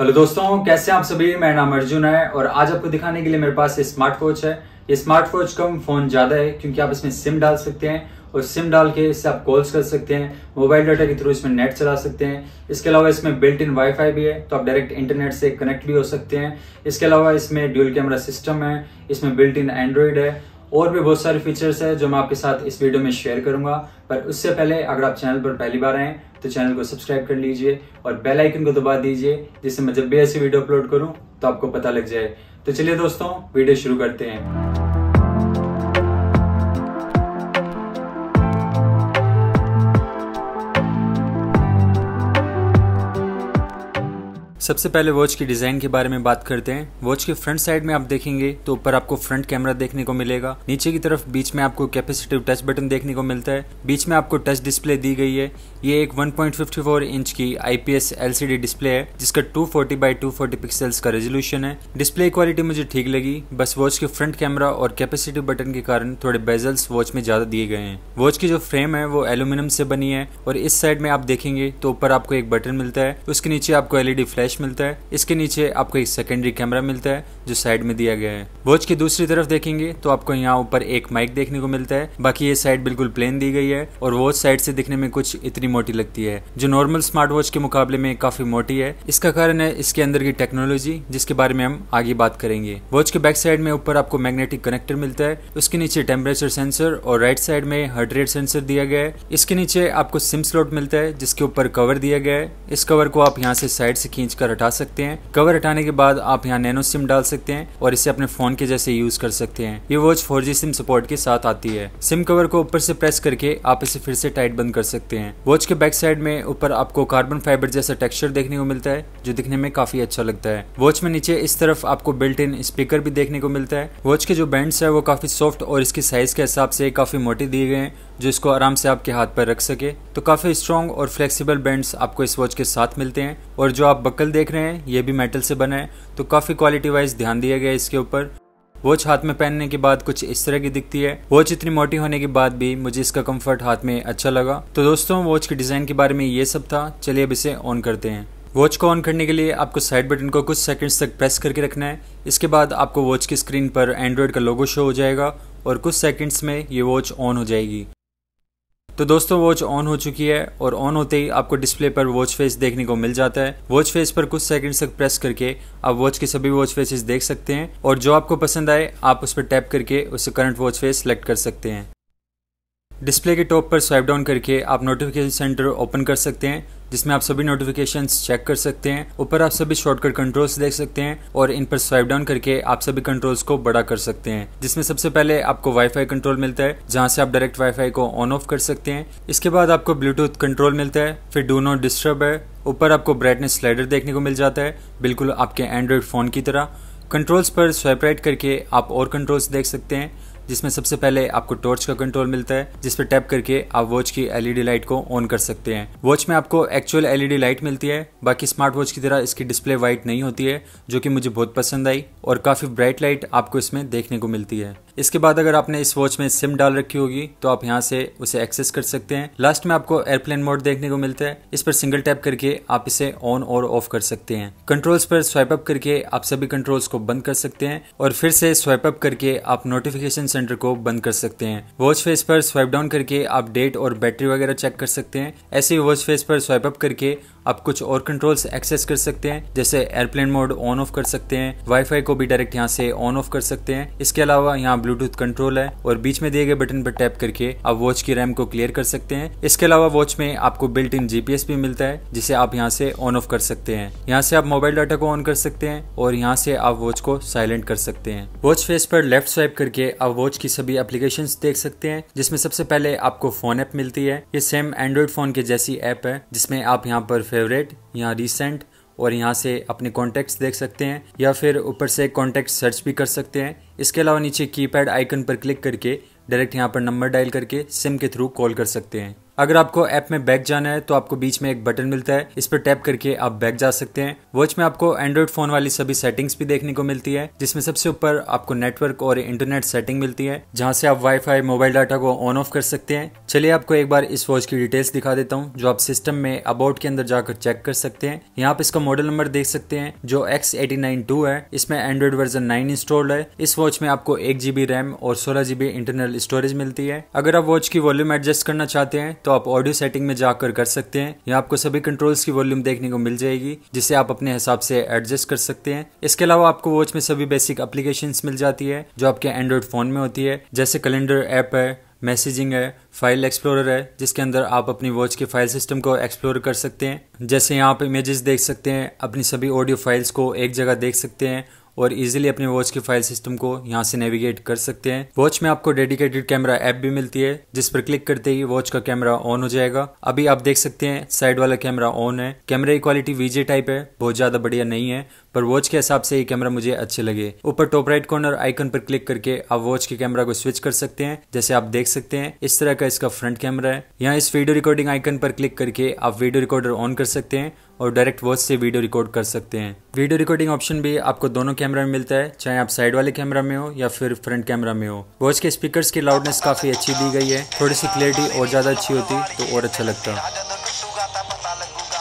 hello दोस्तों कैसे आप सभी मेरा नाम अर्जुन है और आज आपको दिखाने के लिए मेरे पास ये स्मार्ट वॉच है ये स्मार्ट वॉच कम फोन ज्यादा है क्योंकि आप इसमें सिम डाल सकते हैं और सिम डाल के इससे आप कॉल्स कर सकते हैं मोबाइल डाटा के थ्रू इसमें नेट चला सकते हैं इसके अलावा इसमें बिल्ट इन वाईफाई भी है तो आप डायरेक्ट इंटरनेट से कनेक्ट भी हो सकते हैं इसके अलावा इसमें ड्यूल कैमरा सिस्टम है इसमें बिल्ट इन एंड्रॉइड है और भी बहुत सारे फीचर्स है जो मैं आपके साथ इस वीडियो में शेयर करूंगा पर उससे पहले अगर आप चैनल पर पहली बार आए तो चैनल को सब्सक्राइब कर लीजिए और बेल आइकन को दबा दीजिए जिससे मैं जब भी ऐसी वीडियो अपलोड करूं तो आपको पता लग जाए तो चलिए दोस्तों वीडियो शुरू करते हैं सबसे पहले वॉच की डिज़ाइन के बारे में बात करते हैं वॉच के फ्रंट साइड में आप देखेंगे तो ऊपर आपको फ्रंट कैमरा देखने को मिलेगा नीचे की तरफ बीच में आपको कैपेसिटिव टच बटन देखने को मिलता है बीच में आपको टच डिस्प्ले दी गई है ये एक 1.54 इंच की आईपीएस एलसीडी डिस्प्ले है जिसका 240 फोर्टी बाई टू पिक्सल्स का रेजोल्यूशन है डिस्प्ले क्वालिटी मुझे ठीक लगी बस वॉच के फ्रंट कैमरा और कैपेसिटिव बटन के कारण थोड़े बेजल्स वॉच में ज़्यादा दिए गए हैं वॉच की जो फ्रेम है वो एल्यूमिनियम से बनी है और इस साइड में आप देखेंगे तो ऊपर आपको एक बटन मिलता है उसके नीचे आपको एलईडी फ्लैश e फ्लैश मिलता है इसके नीचे आपको एक सेकेंडरी कैमरा मिलता है जो साइड में दिया गया है वॉच की दूसरी तरफ देखेंगे तो आपको यहाँ ऊपर एक माइक देखने को मिलता है बाकी ये साइड बिल्कुल प्लेन दी गई है और वॉच साइड से दिखने में कुछ इतनी मोटी लगती है जो नॉर्मल स्मार्ट वॉच के मुकाबले में काफी मोटी है इसका कारण है इसके अंदर की टेक्नोलॉजी जिसके बारे में हम आगे बात करेंगे वॉच के बैक साइड में ऊपर आपको मैग्नेटिक कनेक्टर मिलता है उसके नीचे टेम्परेचर सेंसर और राइट साइड में हार्ट रेट सेंसर दिया गया है इसके नीचे आपको सिम स्लॉट मिलता है जिसके ऊपर कवर दिया गया है इस कवर को आप यहाँ से साइड से खींच कर हटा सकते हैं कवर हटाने के बाद आप यहाँ नैनो सिम डाल सकते हैं और इसे अपने फोन के जैसे यूज कर सकते हैं ये वॉच फोर सिम सपोर्ट के साथ आती है सिम कवर को ऊपर से प्रेस करके आप इसे फिर से टाइट बंद कर सकते हैं वॉच के बैक साइड में ऊपर आपको कार्बन फाइबर जैसा टेक्सचर देखने को मिलता है जो दिखने में काफी अच्छा लगता है वॉच में नीचे इस तरफ आपको बिल्ट इन स्पीकर भी देखने को मिलता है वॉच के जो बैंड्स है वो काफी सॉफ्ट और इसके साइज के हिसाब से काफी मोटे दिए गए हैं जो इसको आराम से आपके हाथ पर रख सके तो काफ़ी स्ट्रॉन्ग और फ्लेक्सिबल बैंड्स आपको इस वॉच के साथ मिलते हैं और जो आप बकल देख रहे हैं ये भी मेटल से बना है तो काफ़ी क्वालिटी वाइज ध्यान दिया गया इसके ऊपर वॉच हाथ में पहनने के बाद कुछ इस तरह की दिखती है वॉच इतनी मोटी होने के बाद भी मुझे इसका कंफर्ट हाथ में अच्छा लगा तो दोस्तों वॉच के डिज़ाइन के बारे में ये सब था चलिए अब इसे ऑन करते हैं वॉच को ऑन करने के लिए आपको साइड बटन को कुछ सेकंड्स तक प्रेस करके रखना है इसके बाद आपको वॉच की स्क्रीन पर एंड्रॉयड का लोगो शो हो जाएगा और कुछ सेकंड्स में ये वॉच ऑन हो जाएगी तो दोस्तों वॉच ऑन हो चुकी है और ऑन होते ही आपको डिस्प्ले पर वॉच फेस देखने को मिल जाता है वॉच फेस पर कुछ सेकंड्स तक प्रेस करके आप वॉच के सभी वॉच फेसेस देख सकते हैं और जो आपको पसंद आए आप उस पर टैप करके उसे करंट वॉच फेस सेलेक्ट कर सकते हैं डिस्प्ले के टॉप पर स्वाइप डाउन करके आप नोटिफिकेशन सेंटर ओपन कर सकते हैं जिसमें आप सभी नोटिफिकेशन चेक कर सकते हैं ऊपर आप सभी शॉर्टकट कंट्रोल्स देख सकते हैं और इन पर स्वाइप डाउन करके आप सभी कंट्रोल्स को बड़ा कर सकते हैं जिसमें सबसे पहले आपको वाईफाई कंट्रोल मिलता है जहां से आप डायरेक्ट वाईफाई को ऑन ऑफ कर सकते हैं इसके बाद आपको ब्लूटूथ कंट्रोल मिलता है फिर डू नॉट डिस्टर्ब है ऊपर आपको ब्राइटनेस स्लाइडर देखने को मिल जाता है बिल्कुल आपके एंड्रॉयड फोन की तरह कंट्रोल्स पर स्वाइप राइट करके आप और कंट्रोल्स देख सकते हैं जिसमें सबसे पहले आपको टॉर्च का कंट्रोल मिलता है जिसपे टैप करके आप वॉच की एलईडी लाइट को ऑन कर सकते हैं वॉच में आपको एक्चुअल एलईडी लाइट मिलती है बाकी स्मार्ट वॉच की तरह इसकी डिस्प्ले व्हाइट नहीं होती है जो कि मुझे बहुत पसंद आई और काफी ब्राइट लाइट आपको इसमें देखने को मिलती है इसके बाद अगर आपने इस वॉच में सिम डाल रखी होगी तो आप यहाँ से उसे एक्सेस कर सकते हैं लास्ट में आपको एयरप्लेन मोड देखने को मिलता है इस पर सिंगल टैप करके आप इसे ऑन और ऑफ कर सकते हैं कंट्रोल्स पर स्वाइप अप करके आप सभी कंट्रोल्स को बंद कर सकते हैं और फिर से स्वाइप अप करके आप नोटिफिकेशन सेंटर को बंद कर सकते हैं वॉच फेस पर स्वाइप डाउन करके आप डेट और बैटरी वगैरह चेक कर सकते हैं ऐसे वॉच फेस पर स्वाइप अप करके आप कुछ और कंट्रोल्स एक्सेस कर सकते हैं जैसे एयरप्लेन मोड ऑन ऑफ कर सकते हैं वाईफाई को भी डायरेक्ट यहाँ से ऑन ऑफ कर सकते हैं इसके अलावा यहाँ ब्लूटूथ कंट्रोल है और बीच में दिए गए बटन पर टैप करके आप वॉच की रैम को क्लियर कर सकते हैं इसके अलावा वॉच में आपको बिल्ट इन जीपीएस भी मिलता है जिसे आप यहाँ से ऑन ऑफ कर सकते हैं यहाँ से आप मोबाइल डाटा को ऑन कर सकते हैं और यहाँ से आप वॉच को साइलेंट कर सकते हैं वॉच फेस पर लेफ्ट स्वाइप करके आप वॉच की सभी एप्लीकेशन देख सकते हैं जिसमें सबसे पहले आपको फोन ऐप मिलती है ये सेम एंड्रॉइड फोन के जैसी ऐप है जिसमें आप यहाँ पर फेवरेट यहाँ रिसेंट और यहाँ से अपने कॉन्टैक्ट्स देख सकते हैं या फिर ऊपर से कॉन्टैक्ट सर्च भी कर सकते हैं इसके अलावा नीचे कीपैड आइकन पर क्लिक करके डायरेक्ट यहाँ पर नंबर डायल करके सिम के थ्रू कॉल कर सकते हैं अगर आपको ऐप में बैक जाना है तो आपको बीच में एक बटन मिलता है इस पर टैप करके आप बैक जा सकते हैं वॉच में आपको एंड्रॉइड फोन वाली सभी सेटिंग्स भी देखने को मिलती है जिसमें सबसे ऊपर आपको नेटवर्क और इंटरनेट सेटिंग मिलती है जहां से आप वाईफाई मोबाइल डाटा को ऑन ऑफ कर सकते हैं चलिए आपको एक बार इस वॉच की डिटेल्स दिखा देता हूँ जो आप सिस्टम में अबाउट के अंदर जाकर चेक कर सकते हैं यहाँ आप इसका मॉडल नंबर देख सकते हैं जो एक्स है इसमें एंड्रॉइड वर्जन नाइन इंस्टॉल्ड है इस वॉच में आपको एक जीबी रैम और सोलह जीबी इंटरनल स्टोरेज मिलती है अगर आप वॉच की वॉल्यूम एडजस्ट करना चाहते हैं तो आप ऑडियो सेटिंग में जाकर कर सकते हैं यहाँ आपको सभी कंट्रोल्स की वॉल्यूम देखने को मिल जाएगी जिसे आप अपने हिसाब से एडजस्ट कर सकते हैं इसके अलावा आपको वॉच में सभी बेसिक अप्लीकेशन मिल जाती है जो आपके एंड्रॉइड फोन में होती है जैसे कैलेंडर ऐप है मैसेजिंग है फाइल एक्सप्लोरर है जिसके अंदर आप अपनी वॉच के फाइल सिस्टम को एक्सप्लोर कर सकते हैं जैसे यहाँ आप इमेजेस देख सकते हैं अपनी सभी ऑडियो फाइल्स को एक जगह देख सकते हैं और इजीली अपने वॉच के फाइल सिस्टम को यहाँ से नेविगेट कर सकते हैं वॉच में आपको डेडिकेटेड कैमरा ऐप भी मिलती है जिस पर क्लिक करते ही वॉच का कैमरा ऑन हो जाएगा अभी आप देख सकते हैं साइड वाला कैमरा ऑन है कैमरे की क्वालिटी वीजे टाइप है बहुत ज्यादा बढ़िया नहीं है पर वॉच के हिसाब से ये कैमरा मुझे अच्छे लगे ऊपर टॉप राइट कॉर्नर आइकन पर क्लिक करके आप वॉच के कैमरा को स्विच कर सकते हैं जैसे आप देख सकते हैं इस तरह का इसका फ्रंट कैमरा है यहाँ इस वीडियो रिकॉर्डिंग आइकन पर क्लिक करके आप वीडियो रिकॉर्डर ऑन कर सकते हैं और डायरेक्ट वॉच से वीडियो रिकॉर्ड कर सकते हैं वीडियो रिकॉर्डिंग ऑप्शन भी आपको दोनों कैमरा में मिलता है चाहे आप साइड वाले कैमरा में हो या फिर फ्रंट कैमरा में हो वॉच के स्पीकर्स की लाउडनेस काफ़ी अच्छी दी गई है थोड़ी सी क्लियरिटी और ज़्यादा अच्छी होती तो और अच्छा लगता है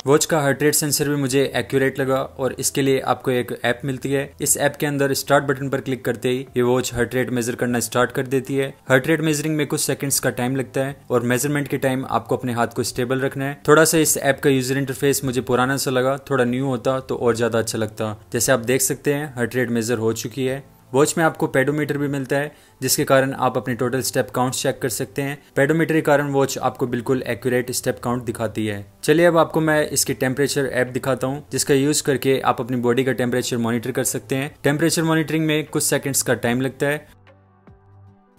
वॉच का हार्ट रेट सेंसर भी मुझे एक्यूरेट लगा और इसके लिए आपको एक ऐप मिलती है इस ऐप के अंदर स्टार्ट बटन पर क्लिक करते ही ये वॉच हार्ट रेट मेजर करना स्टार्ट कर देती है हार्ट रेट मेजरिंग में कुछ सेकंड्स का टाइम लगता है और मेजरमेंट के टाइम आपको अपने हाथ को स्टेबल रखना है थोड़ा सा इस ऐप का यूजर इंटरफेस मुझे पुराना सा लगा थोड़ा न्यू होता तो और ज्यादा अच्छा लगता जैसे आप देख सकते हैं हार्ट रेट मेजर हो चुकी है वॉच में आपको पेडोमीटर भी मिलता है जिसके कारण आप अपने टोटल स्टेप काउंट चेक कर सकते हैं पेडोमीटर के कारण वॉच आपको बिल्कुल एक्यूरेट स्टेप काउंट दिखाती है चलिए अब आपको मैं इसकी टेम्परेचर ऐप दिखाता हूँ जिसका यूज करके आप अपनी बॉडी का टेम्परेचर मॉनिटर कर सकते हैं टेम्परेचर मॉनिटरिंग में कुछ सेकंड्स का टाइम लगता है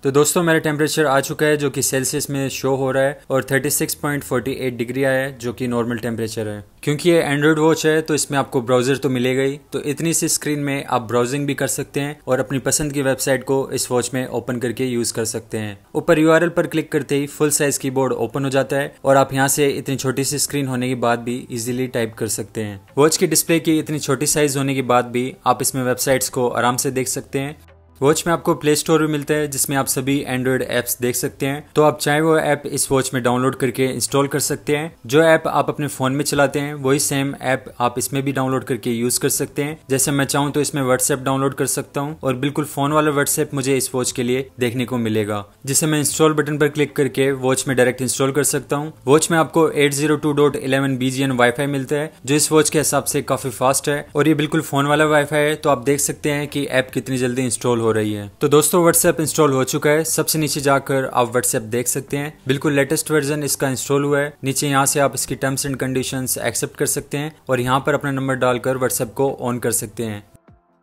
तो दोस्तों मेरा टेम्परेचर आ चुका है जो कि सेल्सियस में शो हो रहा है और 36.48 डिग्री आया है जो कि नॉर्मल टेम्परेचर है क्योंकि ये एंड्रॉइड वॉच है तो इसमें आपको ब्राउजर तो मिलेगा ही तो इतनी सी स्क्रीन में आप ब्राउजिंग भी कर सकते हैं और अपनी पसंद की वेबसाइट को इस वॉच में ओपन करके यूज कर सकते हैं ऊपर यू पर क्लिक करते ही फुल साइज की ओपन हो जाता है और आप यहाँ से इतनी छोटी सी स्क्रीन होने के बाद भी इजिली टाइप कर सकते हैं वॉच की डिस्प्ले की इतनी छोटी साइज होने के बाद भी आप इसमें वेबसाइट्स को आराम से देख सकते हैं वॉच में आपको प्ले स्टोर भी मिलता है जिसमें आप सभी एंड्रॉइड ऐप्स देख सकते हैं तो आप चाहे वो ऐप इस वॉच में डाउनलोड करके इंस्टॉल कर सकते हैं जो ऐप आप अपने फोन में चलाते हैं वही सेम ऐप आप इसमें भी डाउनलोड करके यूज कर सकते हैं जैसे मैं चाहूँ तो इसमें व्हाट्सएप डाउनलोड कर सकता हूँ और बिल्कुल फोन वाला व्हाट्सएप मुझे इस वॉच के लिए देखने को मिलेगा जिसे मैं इंस्टॉल बटन पर क्लिक करके वॉच में डायरेक्ट इंस्टॉल कर सकता हूँ वॉच में आपको eight zero two dot eleven B G N wifi मिलता है जो इस वॉच के हिसाब से काफी फास्ट है और ये बिल्कुल फोन वाला वाईफाई है तो आप देख सकते हैं कि ऐप कितनी जल्दी इंस्टॉल हो रही है तो दोस्तों व्हाट्सएप इंस्टॉल हो चुका है सबसे नीचे जाकर आप व्हाट्सएप देख सकते हैं बिल्कुल लेटेस्ट वर्जन इसका इंस्टॉल हुआ है नीचे यहाँ से आप इसकी टर्म्स एंड कंडीशन एक्सेप्ट कर सकते हैं और यहाँ पर अपना नंबर डालकर व्हाट्सएप को ऑन कर सकते हैं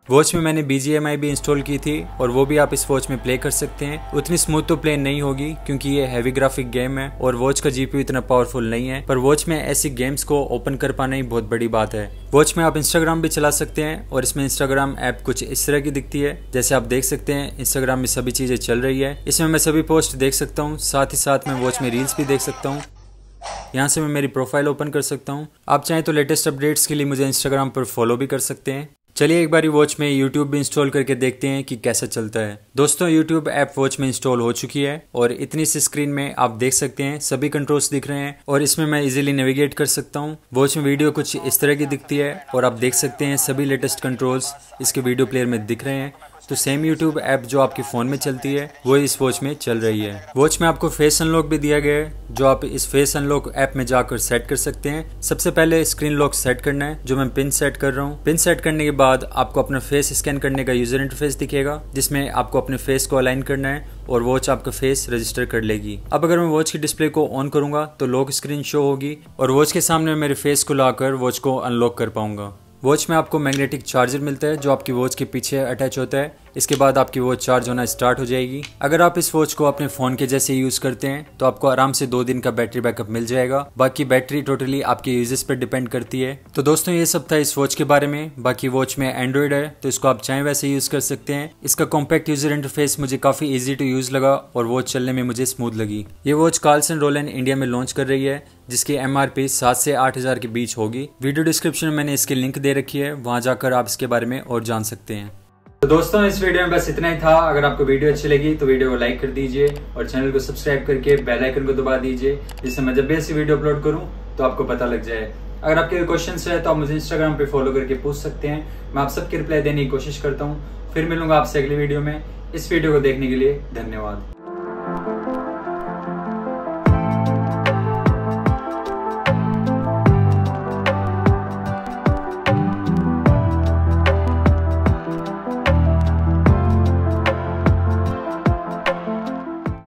वॉच में मैंने बी भी इंस्टॉल की थी और वो भी आप इस वॉच में प्ले कर सकते हैं उतनी स्मूथ तो प्ले नहीं होगी क्योंकि ये हैवी ग्राफिक गेम है और वॉच का जीपीयू इतना पावरफुल नहीं है पर वॉच में ऐसी गेम्स को ओपन कर पाना ही बहुत बड़ी बात है वॉच में आप इंस्टाग्राम भी चला सकते हैं और इसमें इंस्टाग्राम ऐप कुछ इस तरह की दिखती है जैसे आप देख सकते हैं इंस्टाग्राम में सभी चीजें चल रही है इसमें मैं सभी पोस्ट देख सकता हूँ साथ ही साथ मैं वॉच में रील्स भी देख सकता हूँ यहाँ से मैं मेरी प्रोफाइल ओपन कर सकता हूँ आप चाहें तो लेटेस्ट अपडेट्स के लिए मुझे इंस्टाग्राम पर फॉलो भी कर सकते हैं चलिए एक बार वॉच में यूट्यूब भी इंस्टॉल करके देखते हैं कि कैसा चलता है दोस्तों यूट्यूब ऐप वॉच में इंस्टॉल हो चुकी है और इतनी सी स्क्रीन में आप देख सकते हैं सभी कंट्रोल्स दिख रहे हैं और इसमें मैं इजिली नेविगेट कर सकता हूँ वॉच में वीडियो कुछ इस तरह की दिखती है और आप देख सकते हैं सभी लेटेस्ट कंट्रोल्स इसके वीडियो प्लेयर में दिख रहे हैं तो सेम यूट्यूब ऐप जो आपके फ़ोन में चलती है वो इस वॉच में चल रही है वॉच में आपको फेस अनलॉक भी दिया गया है जो आप इस फेस अनलॉक ऐप में जाकर सेट कर सकते हैं सबसे पहले स्क्रीन लॉक सेट करना है जो मैं पिन सेट कर रहा हूँ पिन सेट करने के बाद आपको अपना फेस स्कैन करने का यूजर इंटरफेस दिखेगा जिसमें आपको अपने फेस को अलाइन करना है और वॉच आपका फेस रजिस्टर कर लेगी अब अगर मैं वॉच की डिस्प्ले को ऑन करूंगा तो लॉक स्क्रीन शो होगी और वॉच के सामने मेरे फेस को लाकर वॉच को अनलॉक कर पाऊंगा वॉच में आपको मैग्नेटिक चार्जर मिलता है जो आपकी वॉच के पीछे अटैच होता है इसके बाद आपकी वॉच चार्ज होना स्टार्ट हो जाएगी अगर आप इस वॉच को अपने फोन के जैसे यूज करते हैं तो आपको आराम से दो दिन का बैटरी बैकअप मिल जाएगा बाकी बैटरी टोटली आपके यूजेस पर डिपेंड करती है तो दोस्तों ये सब था इस वॉच के बारे में बाकी वॉच में एंड्रॉइड है तो इसको आप चाहे वैसे यूज कर सकते हैं इसका कॉम्पैक्ट यूजर इंटरफेस मुझे काफी ईजी टू यूज लगा और वॉच चलने में मुझे स्मूथ लगी ये वॉच कार्लसन रोलन इंडिया में लॉन्च कर रही है जिसकी एम आर पी सात से आठ हजार के बीच होगी वीडियो डिस्क्रिप्शन में मैंने इसकी लिंक दे रखी है वहां जाकर आप इसके बारे में और जान सकते हैं तो दोस्तों इस वीडियो में बस इतना ही था अगर आपको वीडियो अच्छी लगी तो वीडियो को लाइक कर दीजिए और चैनल को सब्सक्राइब करके बेल आइकन को दबा दीजिए जिससे मैं जब भी ऐसी वीडियो अपलोड करूं तो आपको पता लग जाए अगर आपके कोई क्वेश्चन है तो आप मुझे इंस्टाग्राम पे फॉलो करके पूछ सकते हैं मैं आप सबकी रिप्लाई देने की कोशिश करता हूँ फिर मिलूंगा आपसे अगली वीडियो में इस वीडियो को देखने के लिए धन्यवाद